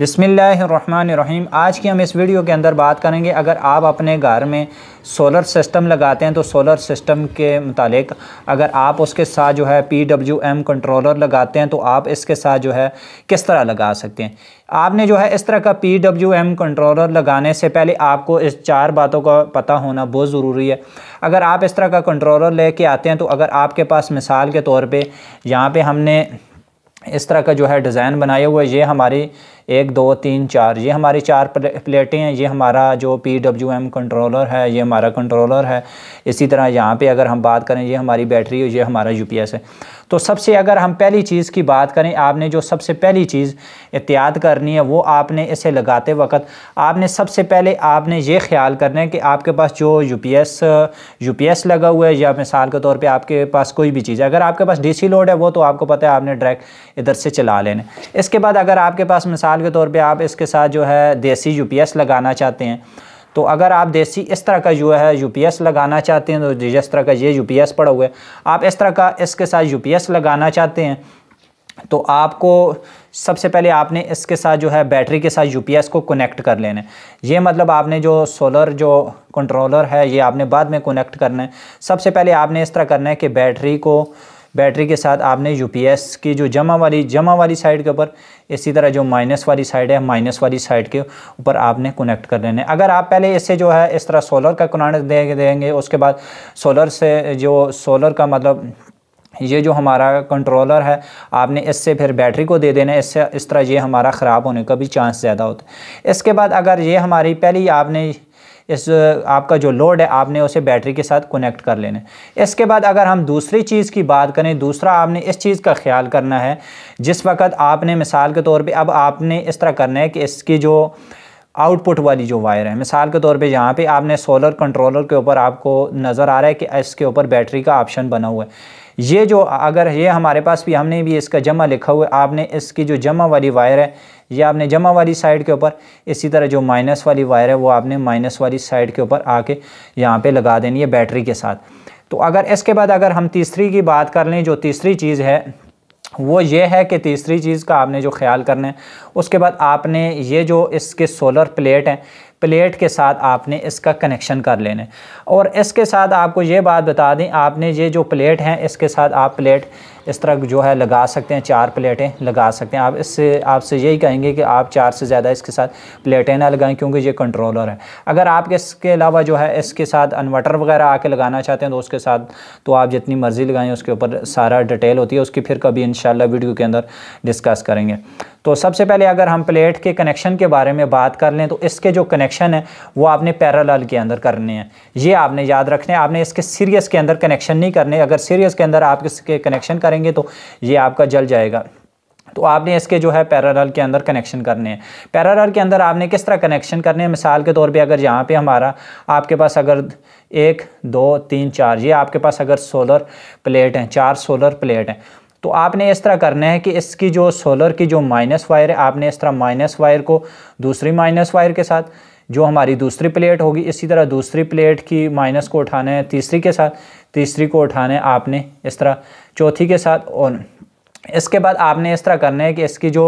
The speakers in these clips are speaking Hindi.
बिसमीम आज की हम इस वीडियो के अंदर बात करेंगे अगर आप अपने घर में सोलर सिस्टम लगाते हैं तो सोलर सिस्टम के मुतालिक अगर आप उसके साथ जो है पी डब्ल्यू एम कंट्रोलर लगाते हैं तो आप इसके साथ जो है किस तरह लगा सकते हैं आपने जो है इस तरह का पी डब्ल्यू एम कंट्रोलर लगाने से पहले आपको इस चार बातों का पता होना बहुत ज़रूरी है अगर आप इस तरह का कंट्रोलर ले कर आते हैं तो अगर आपके पास मिसाल के तौर पर यहाँ पर हमने इस तरह का जो है डिज़ाइन बनाया हुआ है ये हमारी एक दो तीन चार ये हमारी चार प्लेटें हैं ये हमारा जो पी डब्ल्यू एम कंट्रोलर है ये हमारा कंट्रोलर है इसी तरह यहाँ पे अगर हम बात करें ये हमारी बैटरी है ये हमारा यू पी एस है तो सबसे अगर हम पहली चीज़ की बात करें आपने जो सबसे पहली चीज़ एहतियात करनी है वो आपने इसे लगाते वक्त आपने सबसे पहले आपने ये ख्याल करना है कि आपके पास जो U P S U P S लगा हुआ है या मिसाल के तौर पर आपके पास कोई भी चीज़ है अगर आपके पास डी सी लोड है वो तो आपको पता है आपने डायरेक्ट इधर से चला लेना इसके बाद अगर आपके पास मिसाल मिसाल के तौर पे आप इसके साथ जो है देसी यूपीएस लगाना चाहते हैं तो अगर आप देसी इस तरह का जो है यूपीएस लगाना चाहते हैं तो जिस तरह का ये यूपीएस पड़ा हुआ है आप इस तरह का इसके साथ यूपीएस लगाना चाहते हैं तो आपको सबसे पहले आपने इसके साथ जो है बैटरी के साथ यूपीएस को कनेक्ट कर लेना है ये मतलब आपने जो सोलर जो कंट्रोलर है ये आपने बाद में कनेक्ट करना है सबसे पहले आपने इस तरह करना है कि बैटरी को बैटरी के साथ आपने यूपीएस की जो जमा वाली जमा वाली साइड के ऊपर इसी तरह जो माइनस वाली साइड है माइनस वाली साइड के ऊपर आपने कनेक्ट कर लेने अगर आप पहले इससे जो है इस तरह सोलर का कनेक्ट दे, देंगे उसके बाद सोलर से जो सोलर का मतलब ये जो हमारा कंट्रोलर है आपने इससे फिर बैटरी को दे देना इससे इस तरह ये हमारा ख़राब होने का भी चांस ज़्यादा होता है इसके बाद अगर ये हमारी पहली आपने इस आपका जो लोड है आपने उसे बैटरी के साथ कनेक्ट कर लेना है इसके बाद अगर हम दूसरी चीज़ की बात करें दूसरा आपने इस चीज़ का ख्याल करना है जिस वक्त आपने मिसाल के तौर पर अब आपने इस तरह करना है कि इसकी जो आउटपुट वाली जो वायर है मिसाल के तौर पे यहाँ पे आपने सोलर कंट्रोलर के ऊपर आपको नज़र आ रहा है कि इसके ऊपर बैटरी का ऑप्शन बना हुआ है ये जो अगर ये हमारे पास भी हमने भी इसका जमा लिखा हुआ है आपने इसकी जो जमा वाली वायर है ये आपने जमा वाली साइड के ऊपर इसी तरह जो माइनस वाली वायर है वो आपने माइनस वाली साइड के ऊपर आके यहाँ पर लगा देनी है बैटरी के साथ तो अगर इसके बाद अगर हम तीसरी की बात कर लें जो तीसरी चीज़ है वो ये है कि तीसरी चीज़ का आपने जो ख्याल करना है उसके बाद आपने ये जो इसके सोलर प्लेट हैं प्लेट के साथ आपने इसका कनेक्शन कर लेना है और इसके साथ आपको ये बात बता दें आपने ये जो प्लेट हैं इसके साथ आप प्लेट इस तरह जो है लगा सकते हैं चार प्लेटें लगा सकते हैं आप इससे आपसे यही कहेंगे कि आप चार से ज़्यादा इसके साथ प्लेटें ना लगाएं क्योंकि ये कंट्रोलर है अगर आप इसके अलावा जो है इसके साथ इन्वर्टर वगैरह आके लगाना चाहते हैं तो उसके साथ तो आप जितनी मर्ज़ी लगाएं उसके ऊपर सारा डिटेल होती है उसकी फिर कभी इन वीडियो के अंदर डिस्कस करेंगे तो सबसे पहले अगर हम प्लेट के कनेक्शन के बारे में बात कर लें तो इसके जो कनेक्शन है वो आपने पैरल के अंदर करने हैं ये आपने याद रखने हैं आपने इसके सीरियस के अंदर कनेक्शन नहीं करने अगर सीरियस के अंदर आप इसके कनेक्शन करेंगे तो ये आपका जल जाएगा तो आपने इसके जो है पैरल के अंदर कनेक्शन करने हैं पैरल के अंदर आपने किस तरह कनेक्शन करने हैं मिसाल के तौर पे अगर यहाँ पे हमारा आपके पास अगर एक दो तीन चार ये आपके पास अगर सोलर प्लेट हैं चार सोलर प्लेट हैं तो आपने इस तरह करना है कि इसकी जो सोलर की जो माइनस वायर है आपने इस तरह माइनस वायर को दूसरी माइनस वायर के साथ जो हमारी दूसरी प्लेट होगी इसी तरह दूसरी प्लेट की माइनस को उठाना है तीसरी के साथ तीसरी को उठाना है आपने इस तरह चौथी के साथ और इसके बाद आपने इस तरह करना है कि इसकी जो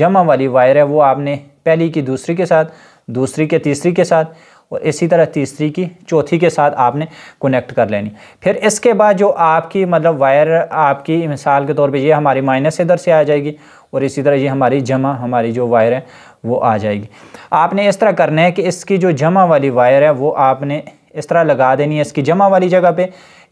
जमा वाली वायर है वो आपने पहली की दूसरी के साथ दूसरी के तीसरी के साथ और इसी तरह तीसरी की चौथी के साथ आपने कनेक्ट कर लेनी फिर इसके बाद जो आपकी मतलब वायर आपकी मिसाल के तौर पे ये हमारी माइनस इधर से आ जाएगी और इसी तरह ये हमारी जमा हमारी जो वायर है वो आ जाएगी आपने इस तरह करना है कि इसकी जो जमा वाली वायर है वो आपने इस तरह लगा देनी है इसकी जमा वाली जगह पर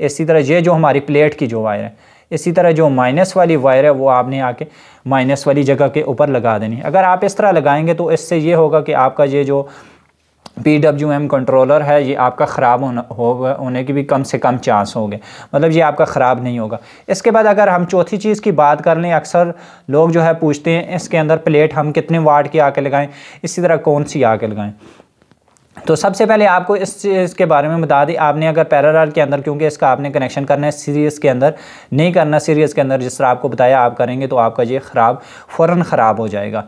इसी तरह ये जो हमारी प्लेट की जो वायर है इसी तरह जो माइनस वाली वायर है वो आपने आके माइनस वाली जगह के ऊपर लगा देनी अगर आप इस तरह लगाएंगे तो इससे ये होगा कि आपका ये जो पी डब्ल्यू एम कंट्रोलर है ये आपका ख़राब होना होगा होने की भी कम से कम चांस होंगे मतलब ये आपका ख़राब नहीं होगा इसके बाद अगर हम चौथी चीज़ की बात कर लें अक्सर लोग जो है पूछते हैं इसके अंदर प्लेट हम कितने वाट की आके लगाएं इसी तरह कौन सी आके लगाएं तो सबसे पहले आपको इस चीज़ के बारे में बता दें आपने अगर पैरालाल के अंदर क्योंकि इसका आपने कनेक्शन करना है सीरीज़ के अंदर नहीं करना सीरीज़ के अंदर जिस तरह आपको बताया आप करेंगे तो आपका ये ख़राब फ़ौर ख़राब हो जाएगा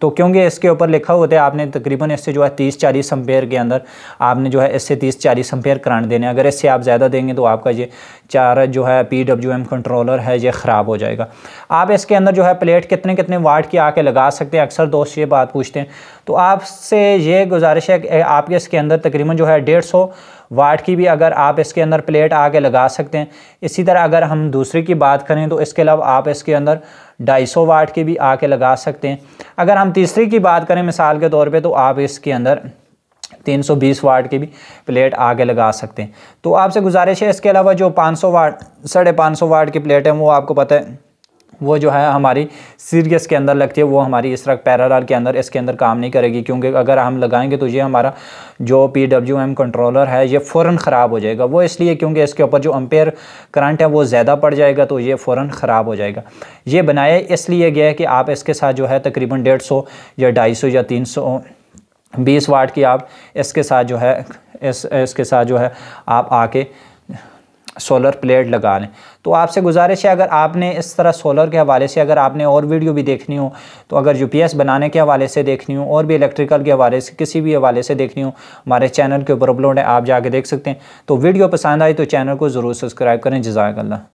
तो क्योंकि इसके ऊपर लिखा होता है आपने तकरीबन इससे जो है तीस चालीस अम्पेयर के अंदर आपने जो है इससे तीस चालीस अम्पेयर करंट देने अगर इससे आप ज़्यादा देंगे तो आपका ये चार जो है पी डब्ल्यू एम कंट्रोलर है ये ख़राब हो जाएगा आप इसके अंदर जो है प्लेट कितने कितने वाट की आके लगा सकते हैं अक्सर दोस्त ये बात पूछते हैं तो आपसे ये गुजारिश है कि आपके इसके अंदर तकरीबन जो है डेढ़ सौ वाट की भी अगर आप इसके अंदर प्लेट आके लगा सकते हैं इसी तरह अगर हम दूसरे की बात करें तो इसके अलावा आप इसके अंदर 250 वाट की भी आके लगा सकते हैं अगर हम तीसरी की बात करें मिसाल के तौर पे तो आप इसके अंदर 320 वाट की भी प्लेट आगे लगा सकते हैं तो आपसे गुजारिश है इसके अलावा जो 500 वाट साढ़े पाँच वाट की प्लेट है वो आपको पता है वो जो है हमारी सीरियस के अंदर लगती है वो हमारी इस तरह पैरालाल के अंदर इसके अंदर काम नहीं करेगी क्योंकि अगर हम लगाएंगे तो ये हमारा जो पी डब्ल्यू एम कंट्रोलर है ये फ़ौर ख़राब हो जाएगा वो इसलिए क्योंकि इसके ऊपर जो अम्पेयर करंट है वो ज़्यादा पड़ जाएगा तो ये फ़ौर ख़राब हो जाएगा ये बनाया इसलिए गया है कि आप इसके साथ जो है तकरीबन डेढ़ सौ या ढाई सौ या तीन सौ बीस वाट की आप इसके साथ जो है इस इसके साथ जो है आप आके सोलर प्लेट लगा लें तो आपसे गुजारिश है अगर आपने इस तरह सोलर के हवाले से अगर आपने और वीडियो भी देखनी हो तो अगर यूपीएस बनाने के हवाले से देखनी हो और भी इलेक्ट्रिकल के हवाले से किसी भी हवाले से देखनी हो हमारे चैनल के ऊपर अपलोड है आप जाके देख सकते हैं तो वीडियो पसंद आई तो चैनल को ज़रूर सब्सक्राइब करें जजाकल्ला